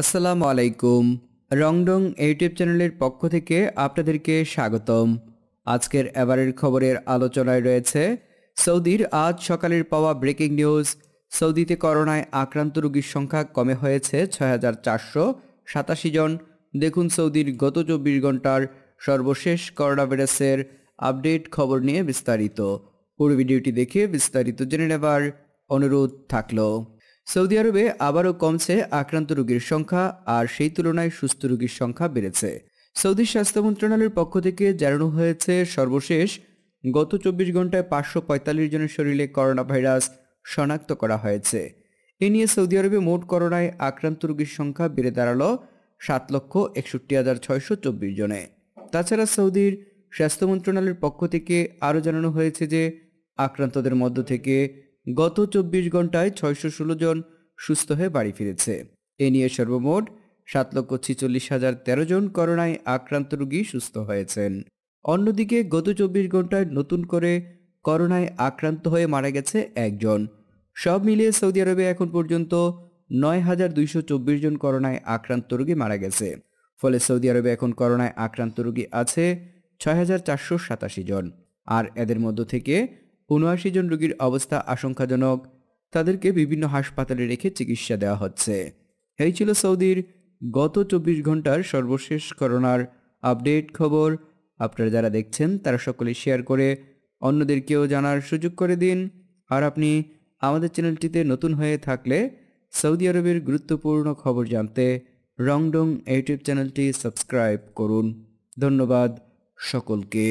আসসালামু আলাইকুম রংডং ইউটিউব চ্যানেলের পক্ষ থেকে আপনাদেরকে স্বাগতম আজকের এবারের খবরের আলোচনায় রয়েছে সৌদির আজ সকালের পাওয়া ব্রেকিং নিউজ সৌদিতে করোনায় আক্রান্ত রোগীর সংখ্যা কমে হয়েছে ছয় হাজার চারশো সাতাশি জন দেখুন সৌদির গত চব্বিশ ঘন্টার সর্বশেষ করোনা ভাইরাসের আপডেট খবর নিয়ে বিস্তারিত পুরো ভিডিওটি দেখে বিস্তারিত জেনে নেবার অনুরোধ থাকলো সৌদি আরবে আবারও কমছে আক্রান্ত রোগীর সংখ্যা আর সেই তুলনায় সুস্থ রোগীর সংখ্যা বেড়েছে সৌদি স্বাস্থ্য মন্ত্রণালয়ের পক্ষ থেকে জানানো হয়েছে সর্বশেষ গত চব্বিশ ঘন্টায় পাঁচশো পঁয়তাল্লিশ জনের শরীরে করোনা ভাইরাস শনাক্ত করা হয়েছে এ নিয়ে সৌদি আরবে মোট করোনায় আক্রান্ত রোগীর সংখ্যা বেড়ে দাঁড়ালো সাত লক্ষ একষট্টি হাজার ছয়শো চব্বিশ জনে তাছাড়া সৌদির স্বাস্থ্য মন্ত্রণালয়ের পক্ষ থেকে আরও জানানো হয়েছে যে আক্রান্তদের মধ্য থেকে গত চব্বিশ ঘন্টায় ছয়শো ষোলো জন সুস্থ হয়ে বাড়ি ফিরেছে এ নিয়ে সর্বমোট সাত লক্ষ ছিচল্লিশ হাজার তেরো জন করোনায় আক্রান্ত রোগী সুস্থ হয়েছেন অন্যদিকে গত চব্বিশ ঘন্টায় নতুন করে করোনায় আক্রান্ত হয়ে মারা গেছে একজন সব মিলিয়ে সৌদি আরবে এখন পর্যন্ত নয় হাজার দুইশো চব্বিশ জন করোনায় আক্রান্ত রোগী মারা গেছে ফলে সৌদি আরবে এখন করোনায় আক্রান্ত রোগী আছে ছয় হাজার চারশো সাতাশি জন আর এদের মধ্য থেকে উনআশি জন রোগীর অবস্থা আশঙ্কাজনক তাদেরকে বিভিন্ন হাসপাতালে রেখে চিকিৎসা দেওয়া হচ্ছে এই ছিল সৌদির গত চব্বিশ ঘন্টার সর্বশেষ করোনার আপডেট খবর আপনারা যারা দেখছেন তারা সকলে শেয়ার করে অন্যদেরকেও জানার সুযোগ করে দিন আর আপনি আমাদের চ্যানেলটিতে নতুন হয়ে থাকলে সৌদি আরবের গুরুত্বপূর্ণ খবর জানতে রংডং ইউটিউব চ্যানেলটি সাবস্ক্রাইব করুন ধন্যবাদ সকলকে